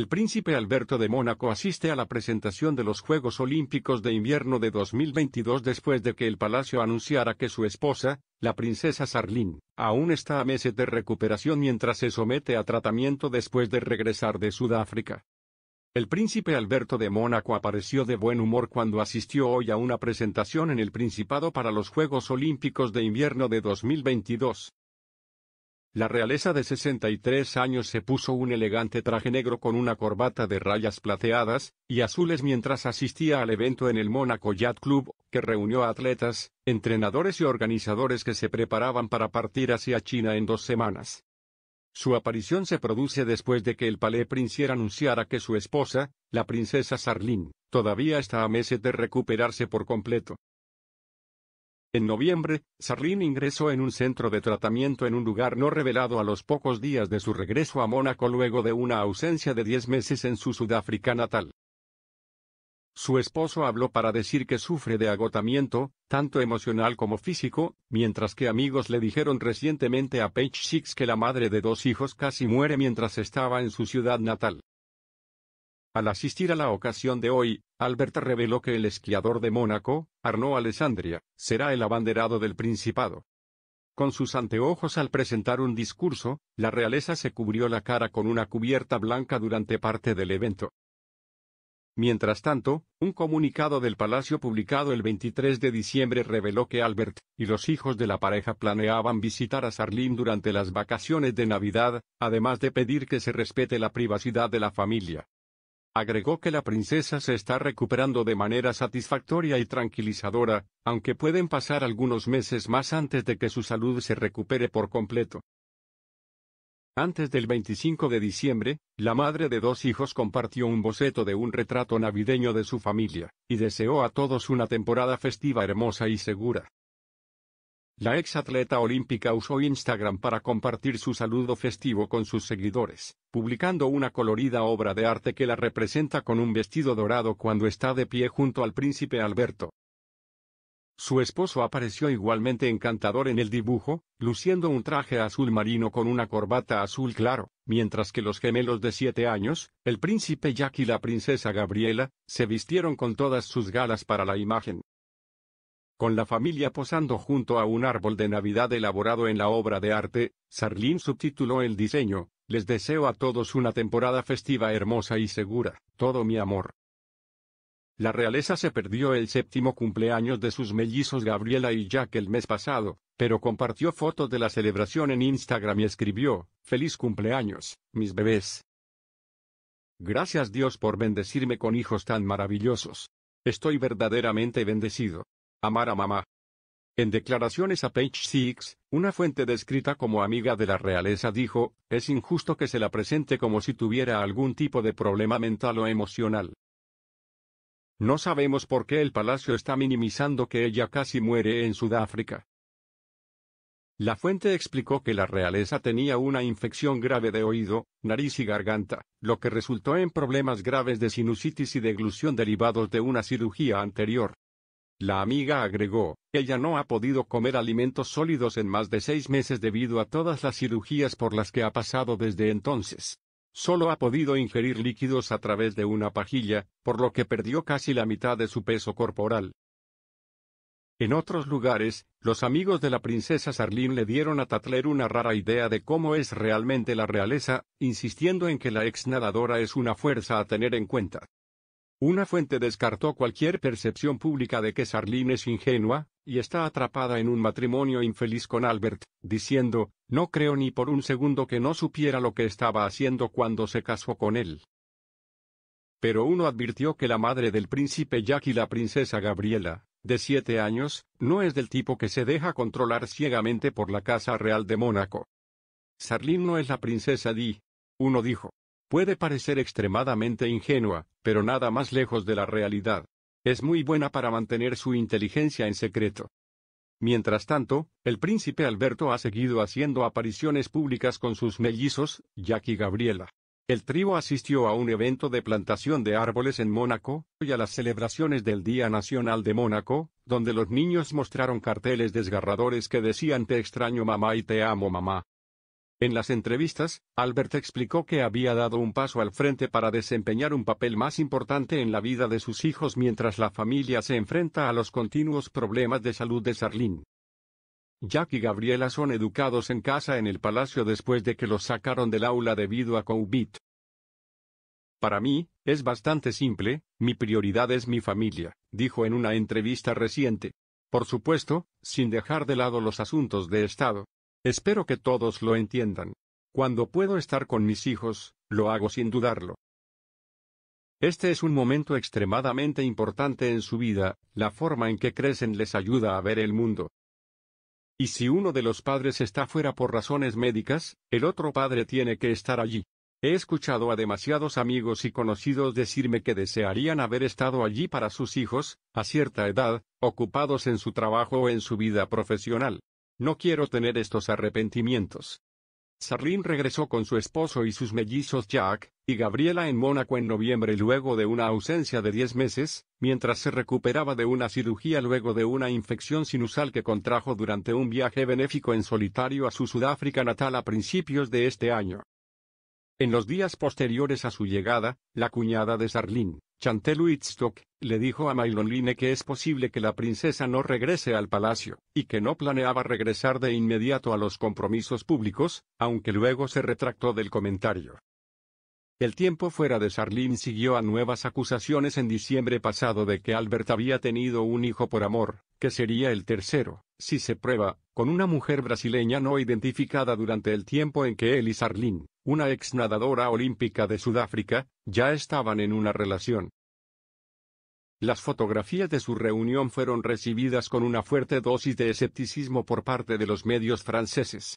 El príncipe Alberto de Mónaco asiste a la presentación de los Juegos Olímpicos de Invierno de 2022 después de que el palacio anunciara que su esposa, la princesa Sarlín, aún está a meses de recuperación mientras se somete a tratamiento después de regresar de Sudáfrica. El príncipe Alberto de Mónaco apareció de buen humor cuando asistió hoy a una presentación en el Principado para los Juegos Olímpicos de Invierno de 2022, la realeza de 63 años se puso un elegante traje negro con una corbata de rayas plateadas y azules mientras asistía al evento en el Mónaco Yacht Club, que reunió a atletas, entrenadores y organizadores que se preparaban para partir hacia China en dos semanas. Su aparición se produce después de que el Palais Princier anunciara que su esposa, la princesa Sarlín, todavía está a meses de recuperarse por completo. En noviembre, Sarlin ingresó en un centro de tratamiento en un lugar no revelado a los pocos días de su regreso a Mónaco luego de una ausencia de 10 meses en su Sudáfrica natal. Su esposo habló para decir que sufre de agotamiento, tanto emocional como físico, mientras que amigos le dijeron recientemente a Page Six que la madre de dos hijos casi muere mientras estaba en su ciudad natal. Al asistir a la ocasión de hoy, Albert reveló que el esquiador de Mónaco, Arnaud Alessandria, será el abanderado del Principado. Con sus anteojos al presentar un discurso, la realeza se cubrió la cara con una cubierta blanca durante parte del evento. Mientras tanto, un comunicado del Palacio publicado el 23 de diciembre reveló que Albert y los hijos de la pareja planeaban visitar a Sarlín durante las vacaciones de Navidad, además de pedir que se respete la privacidad de la familia. Agregó que la princesa se está recuperando de manera satisfactoria y tranquilizadora, aunque pueden pasar algunos meses más antes de que su salud se recupere por completo. Antes del 25 de diciembre, la madre de dos hijos compartió un boceto de un retrato navideño de su familia, y deseó a todos una temporada festiva hermosa y segura. La ex atleta olímpica usó Instagram para compartir su saludo festivo con sus seguidores, publicando una colorida obra de arte que la representa con un vestido dorado cuando está de pie junto al príncipe Alberto. Su esposo apareció igualmente encantador en el dibujo, luciendo un traje azul marino con una corbata azul claro, mientras que los gemelos de siete años, el príncipe Jack y la princesa Gabriela, se vistieron con todas sus galas para la imagen. Con la familia posando junto a un árbol de Navidad elaborado en la obra de arte, Sarlín subtituló el diseño, Les deseo a todos una temporada festiva hermosa y segura, todo mi amor. La realeza se perdió el séptimo cumpleaños de sus mellizos Gabriela y Jack el mes pasado, pero compartió fotos de la celebración en Instagram y escribió, Feliz cumpleaños, mis bebés. Gracias Dios por bendecirme con hijos tan maravillosos. Estoy verdaderamente bendecido amar a mamá. En declaraciones a Page Six, una fuente descrita como amiga de la realeza dijo, es injusto que se la presente como si tuviera algún tipo de problema mental o emocional. No sabemos por qué el palacio está minimizando que ella casi muere en Sudáfrica. La fuente explicó que la realeza tenía una infección grave de oído, nariz y garganta, lo que resultó en problemas graves de sinusitis y deglución derivados de una cirugía anterior. La amiga agregó, ella no ha podido comer alimentos sólidos en más de seis meses debido a todas las cirugías por las que ha pasado desde entonces. Solo ha podido ingerir líquidos a través de una pajilla, por lo que perdió casi la mitad de su peso corporal. En otros lugares, los amigos de la princesa Sarlín le dieron a Tatler una rara idea de cómo es realmente la realeza, insistiendo en que la ex nadadora es una fuerza a tener en cuenta. Una fuente descartó cualquier percepción pública de que Sarlene es ingenua, y está atrapada en un matrimonio infeliz con Albert, diciendo, no creo ni por un segundo que no supiera lo que estaba haciendo cuando se casó con él. Pero uno advirtió que la madre del príncipe Jack y la princesa Gabriela, de siete años, no es del tipo que se deja controlar ciegamente por la Casa Real de Mónaco. Sarlín no es la princesa Di. Uno dijo. Puede parecer extremadamente ingenua, pero nada más lejos de la realidad. Es muy buena para mantener su inteligencia en secreto. Mientras tanto, el príncipe Alberto ha seguido haciendo apariciones públicas con sus mellizos, Jack y Gabriela. El trío asistió a un evento de plantación de árboles en Mónaco, y a las celebraciones del Día Nacional de Mónaco, donde los niños mostraron carteles desgarradores que decían te extraño mamá y te amo mamá. En las entrevistas, Albert explicó que había dado un paso al frente para desempeñar un papel más importante en la vida de sus hijos mientras la familia se enfrenta a los continuos problemas de salud de Sarlín. Jack y Gabriela son educados en casa en el palacio después de que los sacaron del aula debido a COVID. Para mí, es bastante simple, mi prioridad es mi familia, dijo en una entrevista reciente. Por supuesto, sin dejar de lado los asuntos de Estado. Espero que todos lo entiendan. Cuando puedo estar con mis hijos, lo hago sin dudarlo. Este es un momento extremadamente importante en su vida, la forma en que crecen les ayuda a ver el mundo. Y si uno de los padres está fuera por razones médicas, el otro padre tiene que estar allí. He escuchado a demasiados amigos y conocidos decirme que desearían haber estado allí para sus hijos, a cierta edad, ocupados en su trabajo o en su vida profesional. No quiero tener estos arrepentimientos. Sarlín regresó con su esposo y sus mellizos Jack y Gabriela en Mónaco en noviembre luego de una ausencia de 10 meses, mientras se recuperaba de una cirugía luego de una infección sinusal que contrajo durante un viaje benéfico en solitario a su Sudáfrica natal a principios de este año. En los días posteriores a su llegada, la cuñada de sarlín Chanteluitstock, le dijo a Mailonline que es posible que la princesa no regrese al palacio, y que no planeaba regresar de inmediato a los compromisos públicos, aunque luego se retractó del comentario. El tiempo fuera de Sarlín siguió a nuevas acusaciones en diciembre pasado de que Albert había tenido un hijo por amor, que sería el tercero, si se prueba, con una mujer brasileña no identificada durante el tiempo en que él y Sarlín, una ex nadadora olímpica de Sudáfrica, ya estaban en una relación. Las fotografías de su reunión fueron recibidas con una fuerte dosis de escepticismo por parte de los medios franceses,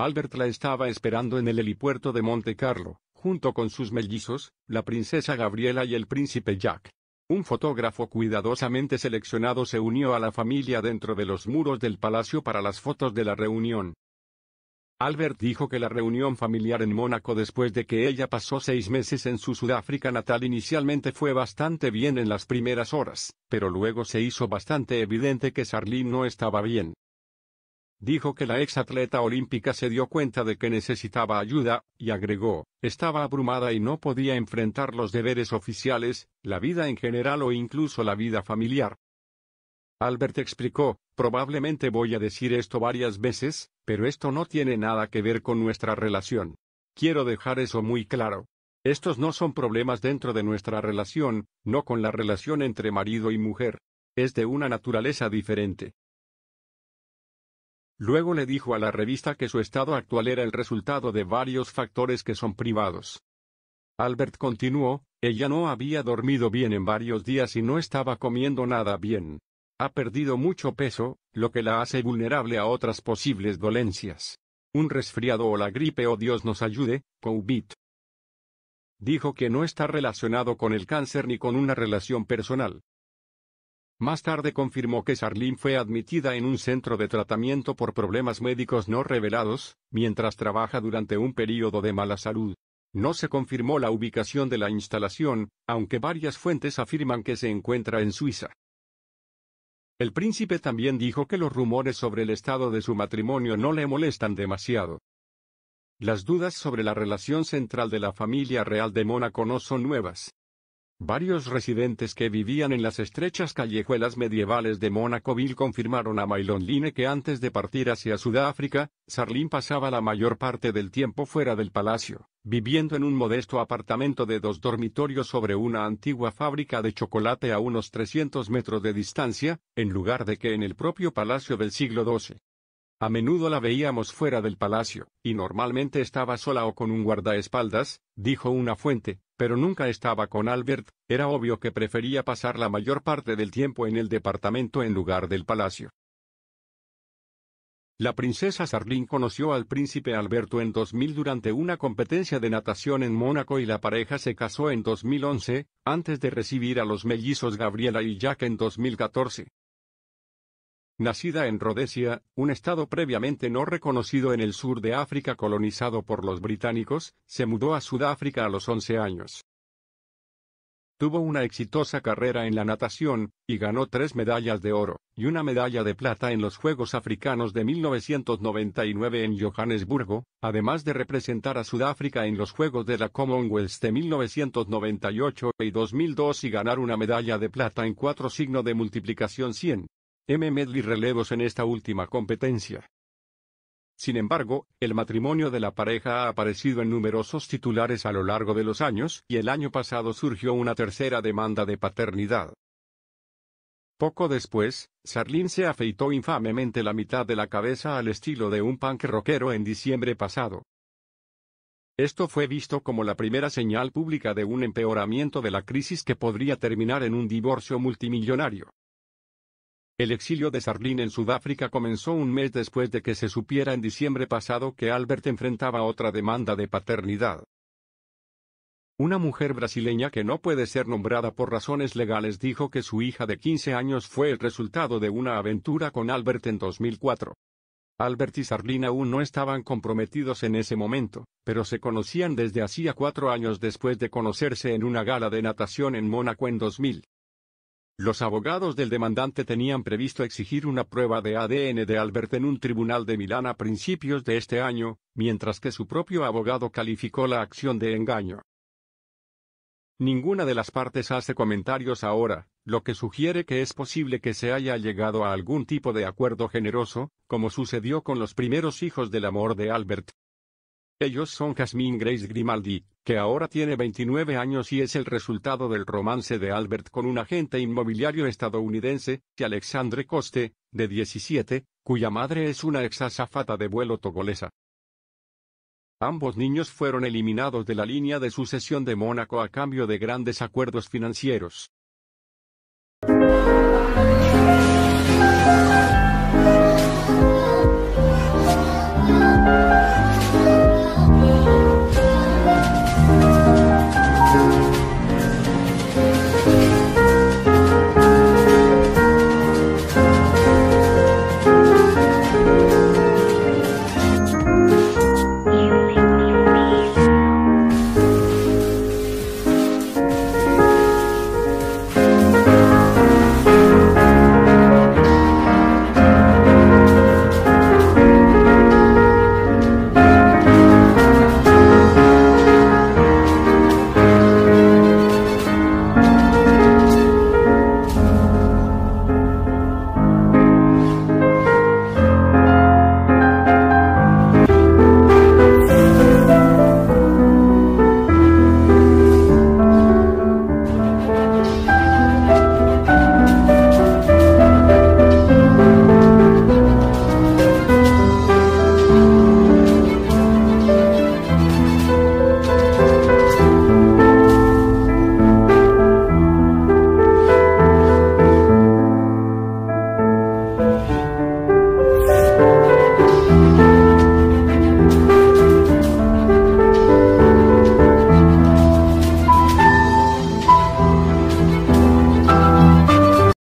Albert la estaba esperando en el helipuerto de Monte Carlo, junto con sus mellizos, la princesa Gabriela y el príncipe Jack. Un fotógrafo cuidadosamente seleccionado se unió a la familia dentro de los muros del palacio para las fotos de la reunión. Albert dijo que la reunión familiar en Mónaco después de que ella pasó seis meses en su Sudáfrica natal inicialmente fue bastante bien en las primeras horas, pero luego se hizo bastante evidente que Sarlene no estaba bien. Dijo que la ex atleta olímpica se dio cuenta de que necesitaba ayuda, y agregó, estaba abrumada y no podía enfrentar los deberes oficiales, la vida en general o incluso la vida familiar. Albert explicó, probablemente voy a decir esto varias veces, pero esto no tiene nada que ver con nuestra relación. Quiero dejar eso muy claro. Estos no son problemas dentro de nuestra relación, no con la relación entre marido y mujer. Es de una naturaleza diferente. Luego le dijo a la revista que su estado actual era el resultado de varios factores que son privados. Albert continuó, ella no había dormido bien en varios días y no estaba comiendo nada bien. Ha perdido mucho peso, lo que la hace vulnerable a otras posibles dolencias. Un resfriado o la gripe o oh Dios nos ayude, COVID. Dijo que no está relacionado con el cáncer ni con una relación personal. Más tarde confirmó que Sarlín fue admitida en un centro de tratamiento por problemas médicos no revelados, mientras trabaja durante un período de mala salud. No se confirmó la ubicación de la instalación, aunque varias fuentes afirman que se encuentra en Suiza. El príncipe también dijo que los rumores sobre el estado de su matrimonio no le molestan demasiado. Las dudas sobre la relación central de la familia real de Mónaco no son nuevas. Varios residentes que vivían en las estrechas callejuelas medievales de Monacoville confirmaron a Line que antes de partir hacia Sudáfrica, Sarlín pasaba la mayor parte del tiempo fuera del palacio, viviendo en un modesto apartamento de dos dormitorios sobre una antigua fábrica de chocolate a unos 300 metros de distancia, en lugar de que en el propio palacio del siglo XII. A menudo la veíamos fuera del palacio, y normalmente estaba sola o con un guardaespaldas, dijo una fuente, pero nunca estaba con Albert, era obvio que prefería pasar la mayor parte del tiempo en el departamento en lugar del palacio. La princesa Sarlín conoció al príncipe Alberto en 2000 durante una competencia de natación en Mónaco y la pareja se casó en 2011, antes de recibir a los mellizos Gabriela y Jack en 2014. Nacida en Rhodesia, un estado previamente no reconocido en el sur de África colonizado por los británicos, se mudó a Sudáfrica a los 11 años. Tuvo una exitosa carrera en la natación, y ganó tres medallas de oro, y una medalla de plata en los Juegos Africanos de 1999 en Johannesburgo, además de representar a Sudáfrica en los Juegos de la Commonwealth de 1998 y 2002 y ganar una medalla de plata en cuatro signos de multiplicación 100. M. Medley relevos en esta última competencia. Sin embargo, el matrimonio de la pareja ha aparecido en numerosos titulares a lo largo de los años y el año pasado surgió una tercera demanda de paternidad. Poco después, Sarlin se afeitó infamemente la mitad de la cabeza al estilo de un punk rockero en diciembre pasado. Esto fue visto como la primera señal pública de un empeoramiento de la crisis que podría terminar en un divorcio multimillonario. El exilio de Sarlín en Sudáfrica comenzó un mes después de que se supiera en diciembre pasado que Albert enfrentaba otra demanda de paternidad. Una mujer brasileña que no puede ser nombrada por razones legales dijo que su hija de 15 años fue el resultado de una aventura con Albert en 2004. Albert y Sarlín aún no estaban comprometidos en ese momento, pero se conocían desde hacía cuatro años después de conocerse en una gala de natación en Mónaco en 2000. Los abogados del demandante tenían previsto exigir una prueba de ADN de Albert en un tribunal de Milán a principios de este año, mientras que su propio abogado calificó la acción de engaño. Ninguna de las partes hace comentarios ahora, lo que sugiere que es posible que se haya llegado a algún tipo de acuerdo generoso, como sucedió con los primeros hijos del amor de Albert, ellos son Jasmine Grace Grimaldi, que ahora tiene 29 años y es el resultado del romance de Albert con un agente inmobiliario estadounidense, que Alexandre Coste, de 17, cuya madre es una ex azafata de vuelo togolesa. Ambos niños fueron eliminados de la línea de sucesión de Mónaco a cambio de grandes acuerdos financieros.